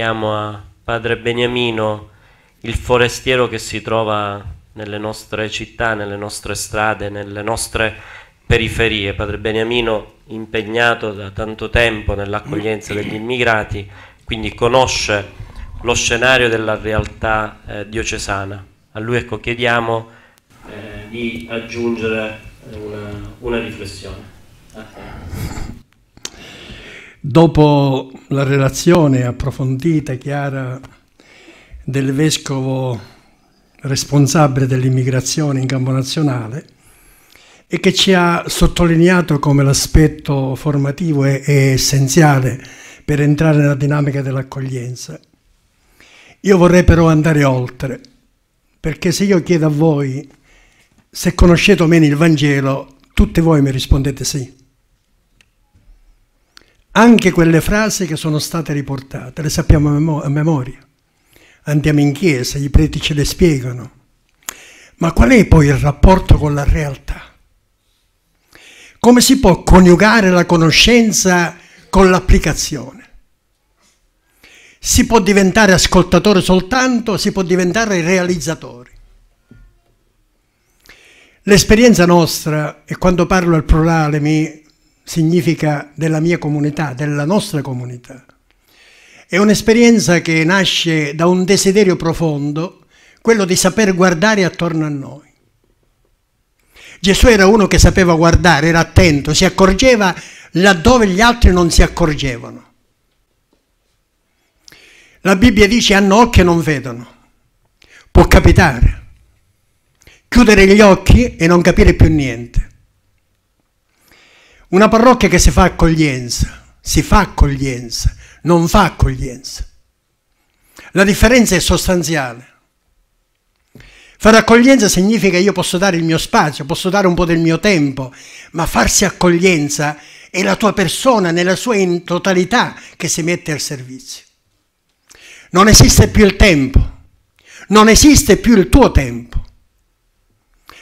chiediamo a Padre Beniamino, il forestiero che si trova nelle nostre città, nelle nostre strade, nelle nostre periferie. Padre Beniamino impegnato da tanto tempo nell'accoglienza degli immigrati, quindi conosce lo scenario della realtà eh, diocesana. A lui ecco, chiediamo eh, di aggiungere una, una riflessione. Dopo la relazione approfondita e chiara del vescovo responsabile dell'immigrazione in campo nazionale e che ci ha sottolineato come l'aspetto formativo è, è essenziale per entrare nella dinamica dell'accoglienza. Io vorrei però andare oltre, perché se io chiedo a voi se conoscete o meno il Vangelo, tutti voi mi rispondete sì anche quelle frasi che sono state riportate, le sappiamo a, memo a memoria. Andiamo in chiesa, i preti ce le spiegano. Ma qual è poi il rapporto con la realtà? Come si può coniugare la conoscenza con l'applicazione? Si può diventare ascoltatore soltanto, si può diventare realizzatore. L'esperienza nostra, e quando parlo al plurale mi significa della mia comunità, della nostra comunità. È un'esperienza che nasce da un desiderio profondo, quello di saper guardare attorno a noi. Gesù era uno che sapeva guardare, era attento, si accorgeva laddove gli altri non si accorgevano. La Bibbia dice hanno occhi e non vedono. Può capitare. Chiudere gli occhi e non capire più niente. Una parrocchia che si fa accoglienza, si fa accoglienza, non fa accoglienza. La differenza è sostanziale. Fare accoglienza significa io posso dare il mio spazio, posso dare un po' del mio tempo, ma farsi accoglienza è la tua persona nella sua totalità che si mette al servizio. Non esiste più il tempo, non esiste più il tuo tempo,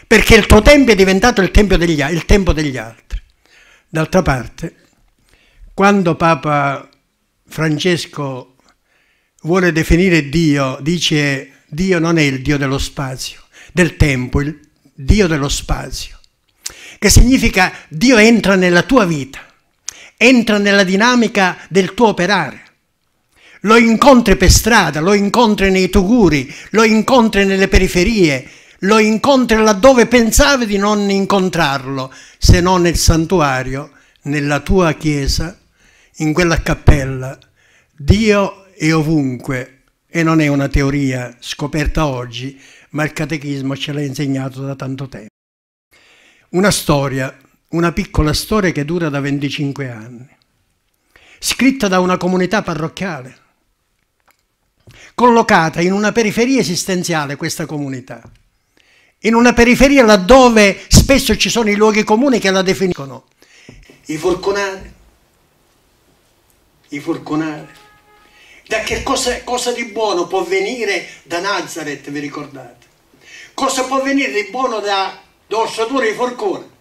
perché il tuo tempo è diventato il degli, il tempo degli altri. D'altra parte, quando Papa Francesco vuole definire Dio, dice Dio non è il Dio dello spazio, del tempo, il Dio dello spazio, che significa Dio entra nella tua vita, entra nella dinamica del tuo operare. Lo incontri per strada, lo incontri nei tuguri, lo incontri nelle periferie, lo incontri laddove pensavi di non incontrarlo, se non nel santuario, nella tua chiesa, in quella cappella. Dio è ovunque e non è una teoria scoperta oggi, ma il catechismo ce l'ha insegnato da tanto tempo. Una storia, una piccola storia che dura da 25 anni, scritta da una comunità parrocchiale, collocata in una periferia esistenziale questa comunità in una periferia laddove spesso ci sono i luoghi comuni che la definiscono. I forconare, i forconare. Da che cosa, cosa di buono può venire da Nazareth, vi ricordate? Cosa può venire di buono da, da ossatura di forcone?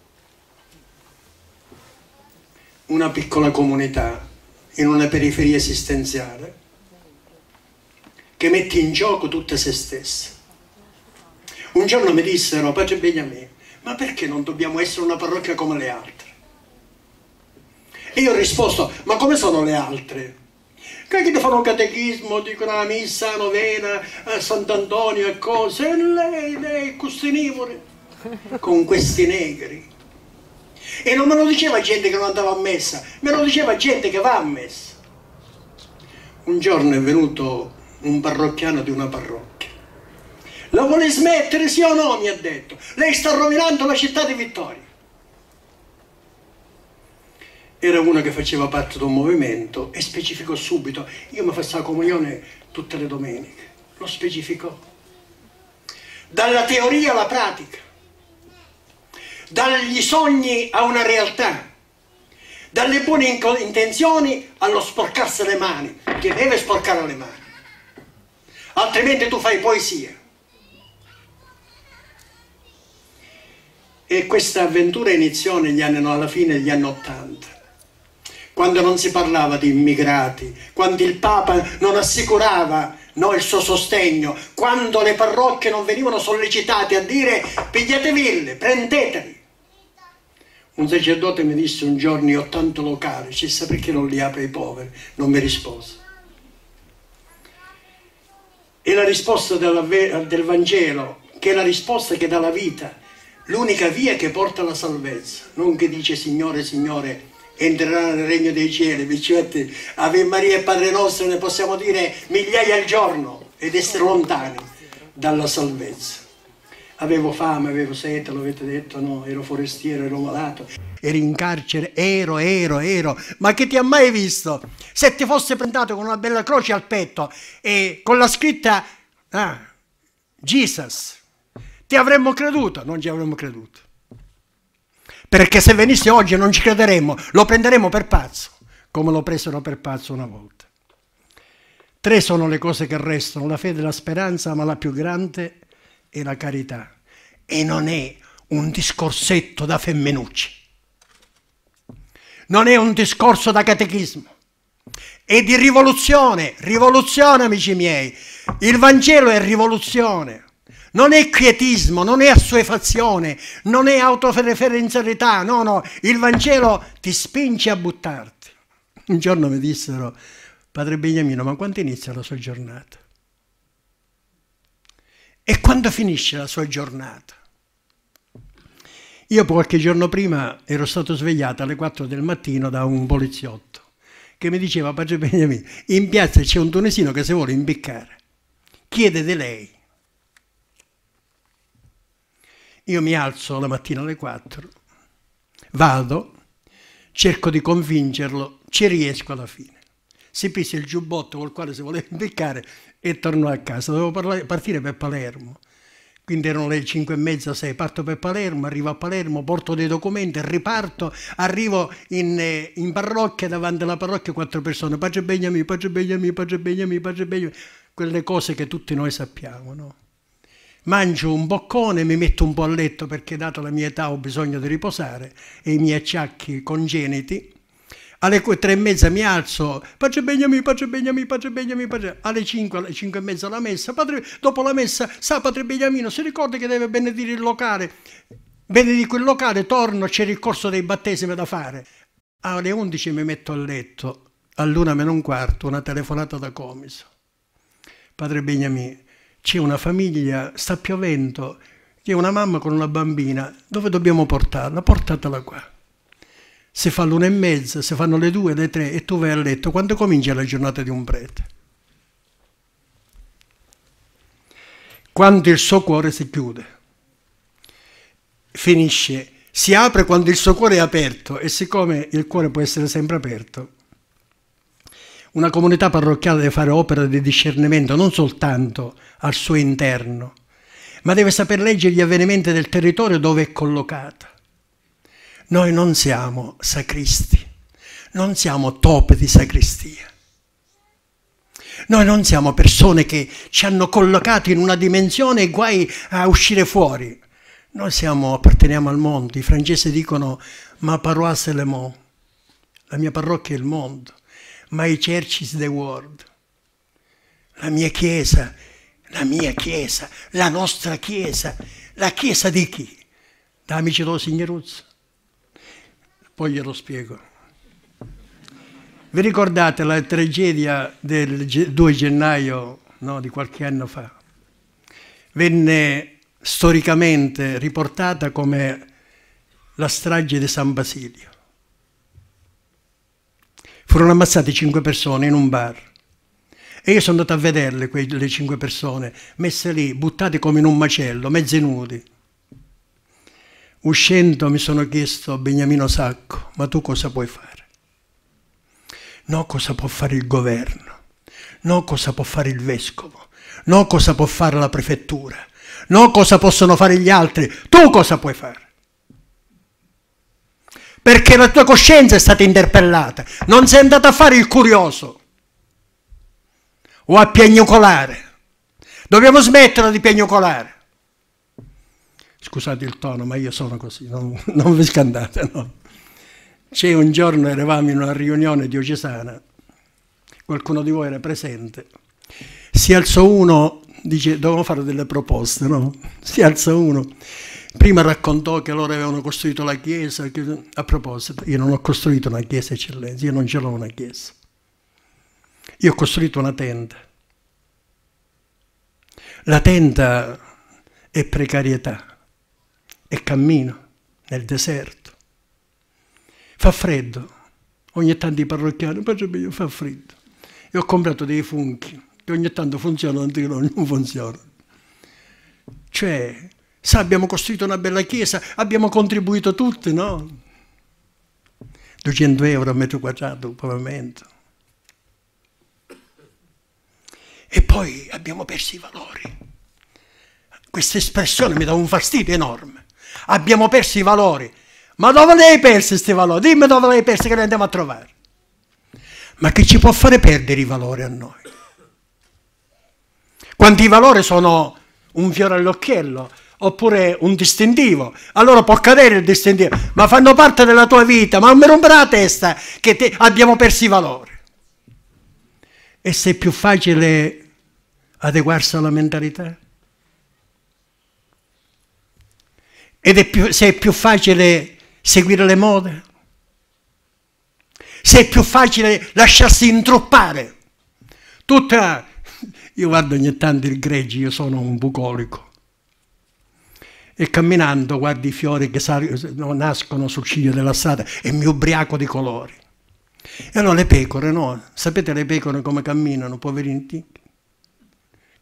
Una piccola comunità in una periferia esistenziale che mette in gioco tutta se stessa un giorno mi dissero, Pace Beniamino, ma perché non dobbiamo essere una parrocchia come le altre? E io ho risposto, ma come sono le altre? Che ti fanno un catechismo, dicono la missa, la novena, a eh, Sant'Antonio e cose, e lei, lei, custinivore, con questi negri. E non me lo diceva gente che non andava a messa, me lo diceva gente che va a messa. Un giorno è venuto un parrocchiano di una parrocchia la vuole smettere sì o no, mi ha detto. Lei sta rovinando la città di Vittoria. Era una che faceva parte di un movimento e specificò subito, io mi faccio la comunione tutte le domeniche. Lo specificò. Dalla teoria alla pratica. Dagli sogni a una realtà. Dalle buone intenzioni allo sporcarsi le mani, che deve sporcare le mani. Altrimenti tu fai poesia. E questa avventura iniziò anni, no, alla fine degli anni Ottanta, quando non si parlava di immigrati, quando il Papa non assicurava no, il suo sostegno, quando le parrocchie non venivano sollecitate a dire pigliateville, prendeteli. Un sacerdote mi disse un giorno, io ho tanto locale, chissà perché non li apre i poveri, non mi rispose. E la risposta del Vangelo, che è la risposta che dà la vita, l'unica via che porta alla salvezza, non che dice Signore, Signore, entrerà nel regno dei cieli, mi ci mette Ave Maria e Padre nostro, ne possiamo dire migliaia al giorno ed essere lontani dalla salvezza. Avevo fame, avevo sete, l'avete detto, no, ero forestiero, ero malato, ero in carcere, ero, ero, ero, ma che ti ha mai visto? Se ti fosse prendato con una bella croce al petto e con la scritta ah, Jesus, ti avremmo creduto? Non ci avremmo creduto. Perché se venisse oggi non ci crederemmo, lo prenderemmo per pazzo, come lo presero per pazzo una volta. Tre sono le cose che restano, la fede e la speranza, ma la più grande è la carità. E non è un discorsetto da femminucci, non è un discorso da catechismo, è di rivoluzione, rivoluzione amici miei. Il Vangelo è rivoluzione non è quietismo, non è assuefazione, non è autoreferenzialità, no, no, il Vangelo ti spinge a buttarti. Un giorno mi dissero, padre Beniamino, ma quando inizia la sua giornata? E quando finisce la sua giornata? Io qualche giorno prima ero stato svegliato alle 4 del mattino da un poliziotto che mi diceva, padre Beniamino, in piazza c'è un tunesino che si vuole imbiccare, chiede di lei Io mi alzo la mattina alle 4, vado, cerco di convincerlo, ci riesco alla fine. Si pisa il giubbotto col quale si voleva impiccare e torno a casa. Dovevo parlare, partire per Palermo. Quindi erano le 5 e mezza, 6. Parto per Palermo, arrivo a Palermo, porto dei documenti, riparto, arrivo in, eh, in parrocchia, davanti alla parrocchia quattro persone. Pace Beniamino, pace Beniamino, pace Beniamino, pace Beniamino. Quelle cose che tutti noi sappiamo, no? mangio un boccone, mi metto un po' a letto perché data la mia età ho bisogno di riposare e i miei acciacchi congeniti. Alle tre e mezza mi alzo, pace Beniamino, pace Beniamino, pace Beniamino, pace... alle cinque, alle cinque e mezza la messa, padre, dopo la messa sa padre Beniamino, si ricorda che deve benedire il locale, benedico il locale, torno, c'era il corso dei battesimi da fare. Alle undici mi metto a letto, all'una meno un quarto, una telefonata da comiso. Padre Beniamino, c'è una famiglia, sta piovendo, c'è una mamma con una bambina, dove dobbiamo portarla? Portatela qua. Se fa l'una e mezza, se fanno le due, le tre e tu vai a letto, quando comincia la giornata di un prete? Quando il suo cuore si chiude. Finisce, si apre quando il suo cuore è aperto e siccome il cuore può essere sempre aperto, una comunità parrocchiale deve fare opera di discernimento non soltanto al suo interno, ma deve saper leggere gli avvenimenti del territorio dove è collocata. Noi non siamo sacristi, non siamo top di sacristia. Noi non siamo persone che ci hanno collocato in una dimensione e guai a uscire fuori. Noi siamo, apparteniamo al mondo. I francesi dicono ma paroisse le monde. La mia parrocchia è il mondo. My church is the world. La mia chiesa la mia Chiesa, la nostra Chiesa. La Chiesa di chi? Da amici dello Signoruzzo. Poi glielo spiego. Vi ricordate la tragedia del 2 gennaio no, di qualche anno fa? Venne storicamente riportata come la strage di San Basilio. Furono ammazzate cinque persone in un bar e io sono andato a vederle quelle cinque persone, messe lì, buttate come in un macello, mezze nudi. Uscendo mi sono chiesto a Beniamino Sacco, ma tu cosa puoi fare? No, cosa può fare il governo? No, cosa può fare il vescovo? No, cosa può fare la prefettura? No, cosa possono fare gli altri? Tu cosa puoi fare? Perché la tua coscienza è stata interpellata, non sei andato a fare il curioso o a piagnucolare. Dobbiamo smettere di piagnucolare. Scusate il tono, ma io sono così, non, non vi scandate. No? C'è un giorno eravamo in una riunione diocesana, qualcuno di voi era presente, si alzò uno, dice, dovevo fare delle proposte, no? Si alzò uno, prima raccontò che loro avevano costruito la chiesa, a proposito, io non ho costruito una chiesa eccellenza, io non ce l'ho una chiesa io ho costruito una tenda. La tenda è precarietà, è cammino nel deserto. Fa freddo. Ogni tanto i parrocchiani, io fa freddo. E ho comprato dei funchi che ogni tanto funzionano, non funzionano. Cioè, sa, abbiamo costruito una bella chiesa, abbiamo contribuito tutti, no? 200 euro a metro quadrato, pavimento. e poi abbiamo perso i valori. Questa espressione mi dà un fastidio enorme. Abbiamo perso i valori. Ma dove li hai persi questi valori? Dimmi dove li hai persi che li andiamo a trovare. Ma che ci può fare perdere i valori a noi? Quando i valori sono un fiore all'occhiello, oppure un distintivo, allora può cadere il distintivo, ma fanno parte della tua vita, ma non mi rompere la testa che te abbiamo perso i valori. E se è più facile adeguarsi alla mentalità. Ed è più, se è più facile seguire le mode, se è più facile lasciarsi intruppare, Tutta... Io guardo ogni tanto il greggi, io sono un bucolico. E camminando guardo i fiori che nascono sul ciglio della strada e mi ubriaco di colori. E allora le pecore, no? Sapete le pecore come camminano, poverini?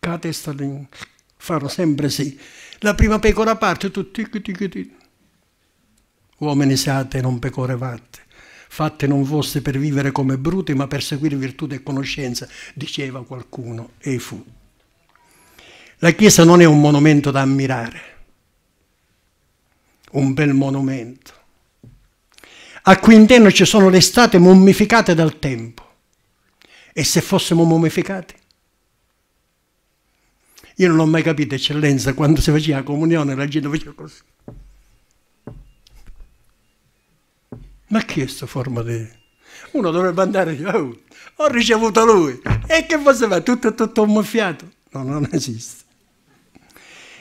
Con la testa lì, fanno sempre sì. La prima pecora parte, tu tic tic tic. Uomini siate, non pecore fatte. Fatte non fosse per vivere come bruti, ma per seguire virtù e conoscenza, diceva qualcuno, e fu. La Chiesa non è un monumento da ammirare, un bel monumento. A cui interno ci sono le state mummificate dal tempo. E se fossimo mummificati? Io non ho mai capito, eccellenza, quando si faceva la comunione la gente faceva così. Ma chi è questa forma di... Uno dovrebbe andare e dire, oh, ho ricevuto lui. E che cosa fa? Tutto, tutto ammuffiato. No, non esiste.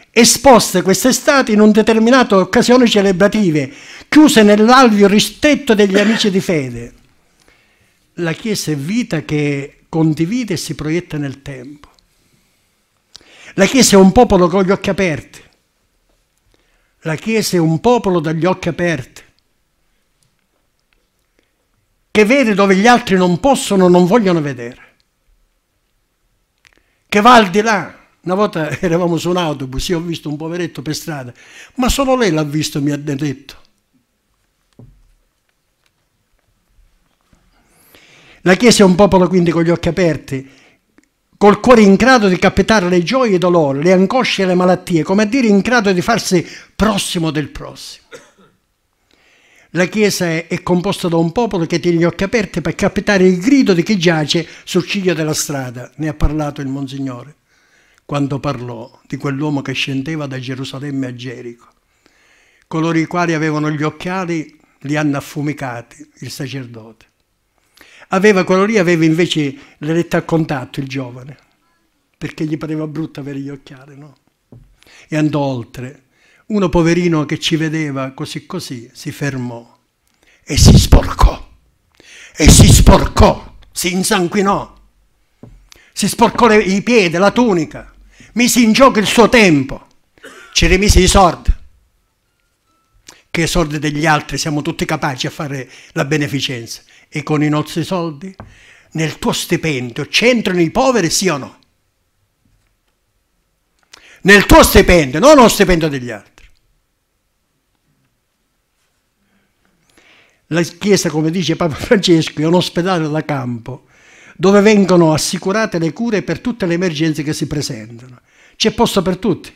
Esposte quest'estate in un determinato occasione celebrative, chiuse nell'alvio ristretto degli amici di fede. La Chiesa è vita che condivide e si proietta nel tempo. La Chiesa è un popolo con gli occhi aperti. La Chiesa è un popolo dagli occhi aperti, che vede dove gli altri non possono, non vogliono vedere, che va al di là. Una volta eravamo su un autobus, io ho visto un poveretto per strada, ma solo lei l'ha visto, mi ha detto. La Chiesa è un popolo quindi con gli occhi aperti, col cuore in grado di captare le gioie e i dolori, le angosce e le malattie, come a dire in grado di farsi prossimo del prossimo. La Chiesa è, è composta da un popolo che tiene gli occhi aperti per capitare il grido di chi giace sul ciglio della strada, ne ha parlato il Monsignore quando parlò di quell'uomo che scendeva da Gerusalemme a Gerico. Coloro i quali avevano gli occhiali li hanno affumicati, il sacerdote. Aveva, quello lì aveva invece le lette a contatto il giovane, perché gli pareva brutto avere gli occhiali, no? E andò oltre. Uno poverino che ci vedeva così così si fermò e si sporcò, e si sporcò, si insanguinò, si sporcò le, i piedi, la tunica, mise in gioco il suo tempo, ci rimise i sordi che sordi degli altri, siamo tutti capaci a fare la beneficenza e con i nostri soldi? Nel tuo stipendio c'entrano i poveri, sì o no? Nel tuo stipendio, non lo stipendio degli altri. La Chiesa, come dice Papa Francesco, è un ospedale da campo dove vengono assicurate le cure per tutte le emergenze che si presentano. C'è posto per tutti,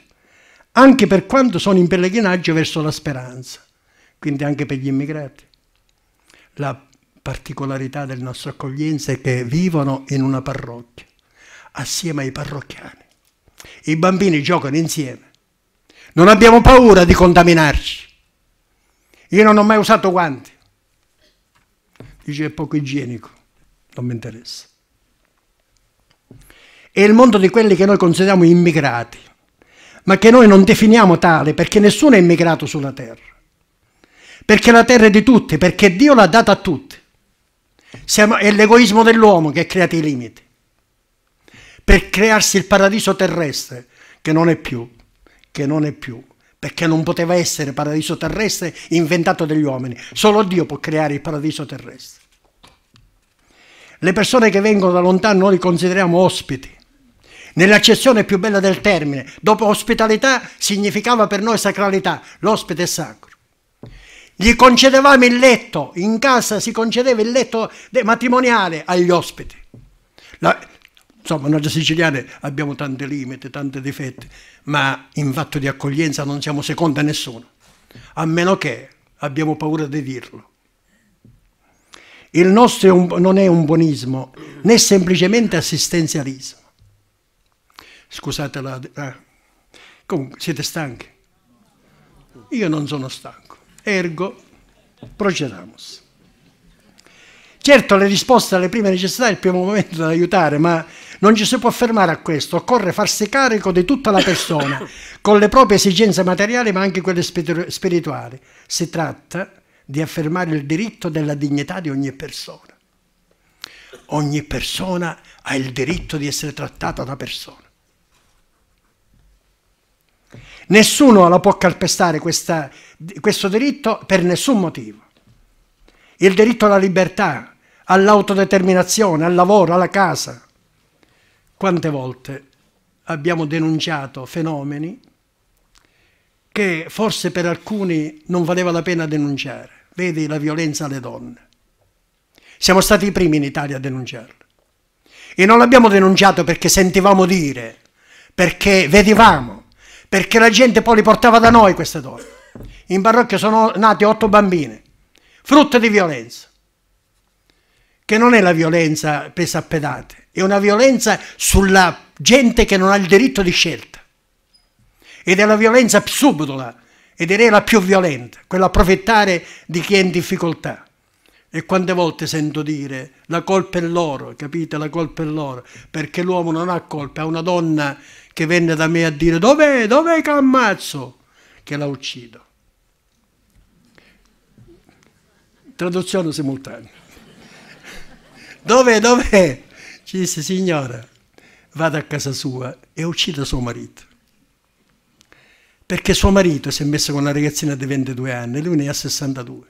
anche per quando sono in pellegrinaggio verso la speranza, quindi anche per gli immigrati. La particolarità del nostro accoglienza è che vivono in una parrocchia, assieme ai parrocchiani. I bambini giocano insieme. Non abbiamo paura di contaminarci. Io non ho mai usato guanti. Dice è poco igienico, non mi interessa. È il mondo di quelli che noi consideriamo immigrati, ma che noi non definiamo tale perché nessuno è immigrato sulla terra. Perché la terra è di tutti, perché Dio l'ha data a tutti. Siamo, è l'egoismo dell'uomo che ha creato i limiti per crearsi il paradiso terrestre che non è più, che non è più, perché non poteva essere paradiso terrestre inventato dagli uomini. Solo Dio può creare il paradiso terrestre. Le persone che vengono da lontano noi li consideriamo ospiti. Nell'accezione più bella del termine, dopo ospitalità significava per noi sacralità, l'ospite è sacro. Gli concedevamo il letto, in casa si concedeva il letto matrimoniale agli ospiti. La, insomma, noi siciliani abbiamo tanti limiti, tanti difetti, ma in fatto di accoglienza non siamo secondi a nessuno, a meno che abbiamo paura di dirlo. Il nostro è un, non è un buonismo, né semplicemente assistenzialismo. Scusate la... Eh. Comunque, siete stanchi? Io non sono stanco ergo procedamos. Certo le risposte alle prime necessità è il primo momento da aiutare, ma non ci si può fermare a questo, occorre farsi carico di tutta la persona, con le proprie esigenze materiali ma anche quelle spirituali. Si tratta di affermare il diritto della dignità di ogni persona. Ogni persona ha il diritto di essere trattata da persona. Nessuno la può calpestare questa, questo diritto per nessun motivo. Il diritto alla libertà, all'autodeterminazione, al lavoro, alla casa. Quante volte abbiamo denunciato fenomeni che forse per alcuni non valeva la pena denunciare. Vedi la violenza alle donne. Siamo stati i primi in Italia a denunciarlo. E non l'abbiamo denunciato perché sentivamo dire, perché vedevamo, perché la gente poi li portava da noi queste donne. In parrocchia sono nate otto bambine, frutto di violenza, che non è la violenza presa a pedate, è una violenza sulla gente che non ha il diritto di scelta ed è la violenza subdola ed è la più violenta, quella approfittare di chi è in difficoltà. E quante volte sento dire la colpa è loro, capite? La colpa è loro, perché l'uomo non ha colpa, è una donna che venne da me a dire dov'è, dov'è che ammazzo, che la uccido. Traduzione simultanea. dov'è, dov'è? Ci disse signora, vada a casa sua e uccida suo marito. Perché suo marito si è messo con una ragazzina di 22 anni, lui ne ha 62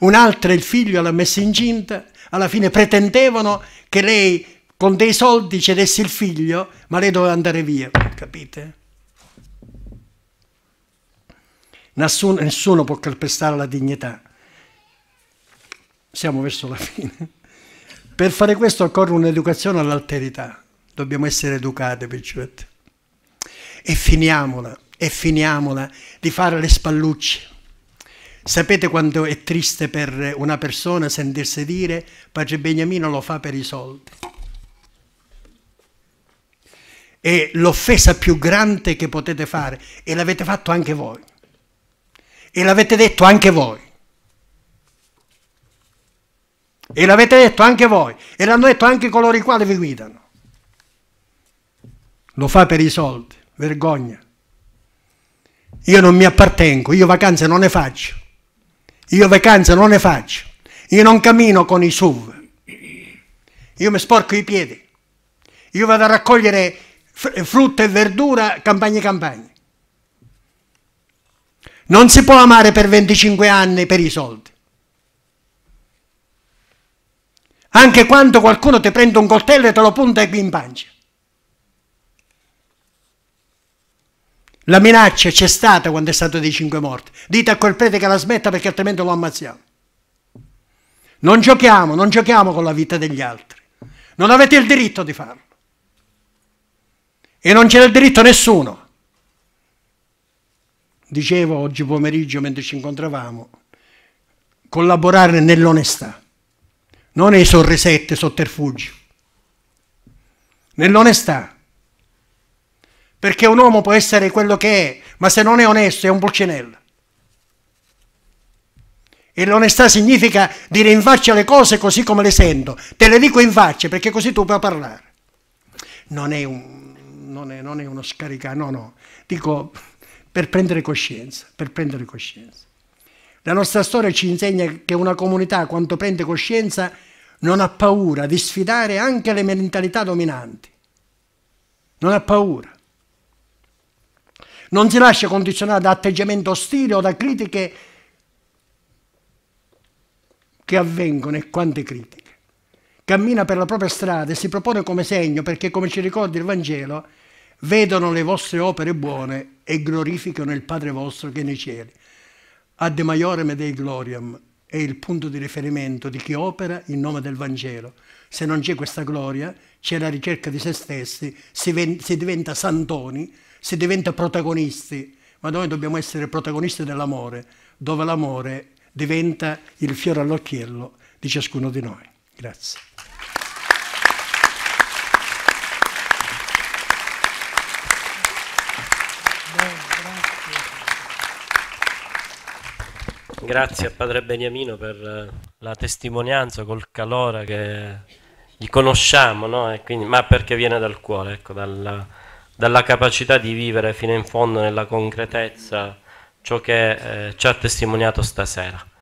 un'altra il figlio l'ha messa incinta, alla fine pretendevano che lei con dei soldi cedesse il figlio, ma lei doveva andare via, capite? Nessuno, nessuno può calpestare la dignità. Siamo verso la fine. Per fare questo occorre un'educazione all'alterità. Dobbiamo essere educati, piccioletti. E finiamola, e finiamola di fare le spallucce Sapete quanto è triste per una persona sentirsi dire Pace Beniamino lo fa per i soldi? È l'offesa più grande che potete fare e l'avete fatto anche voi. E l'avete detto anche voi. E l'avete detto anche voi. E l'hanno detto anche coloro i quali vi guidano. Lo fa per i soldi. Vergogna. Io non mi appartengo, io vacanze non ne faccio. Io vacanze non ne faccio. Io non cammino con i SUV. Io mi sporco i piedi. Io vado a raccogliere frutta e verdura campagne campagne. Non si può amare per 25 anni per i soldi. Anche quando qualcuno ti prende un coltello e te lo punta qui in pancia. La minaccia c'è stata quando è stato dei cinque morti. Dite a quel prete che la smetta perché altrimenti lo ammazziamo. Non giochiamo, non giochiamo con la vita degli altri. Non avete il diritto di farlo. E non c'è il diritto nessuno. Dicevo oggi pomeriggio mentre ci incontravamo, collaborare nell'onestà, non nei sorrisetti sotterfugi. Nell'onestà, perché un uomo può essere quello che è, ma se non è onesto è un pulcinella. E l'onestà significa dire in faccia le cose così come le sento. Te le dico in faccia perché così tu puoi parlare. Non è, un, non è, non è uno scaricare, no, no. Dico per prendere coscienza, per prendere coscienza. La nostra storia ci insegna che una comunità, quando prende coscienza, non ha paura di sfidare anche le mentalità dominanti. Non ha paura non si lascia condizionare da atteggiamento ostile o da critiche che avvengono e quante critiche. Cammina per la propria strada e si propone come segno perché, come ci ricorda il Vangelo, vedono le vostre opere buone e glorificano il Padre vostro che è nei cieli. Ad maiorem dei gloriam è il punto di riferimento di chi opera in nome del Vangelo. Se non c'è questa gloria, c'è la ricerca di se stessi, si, si diventa santoni, si diventa protagonisti, ma noi dobbiamo essere protagonisti dell'amore, dove l'amore diventa il fiore all'occhiello di ciascuno di noi. Grazie. Grazie a padre Beniamino per eh, la testimonianza col calore che gli conosciamo, no? quindi, ma perché viene dal cuore, ecco, dalla, dalla capacità di vivere fino in fondo nella concretezza ciò che eh, ci ha testimoniato stasera.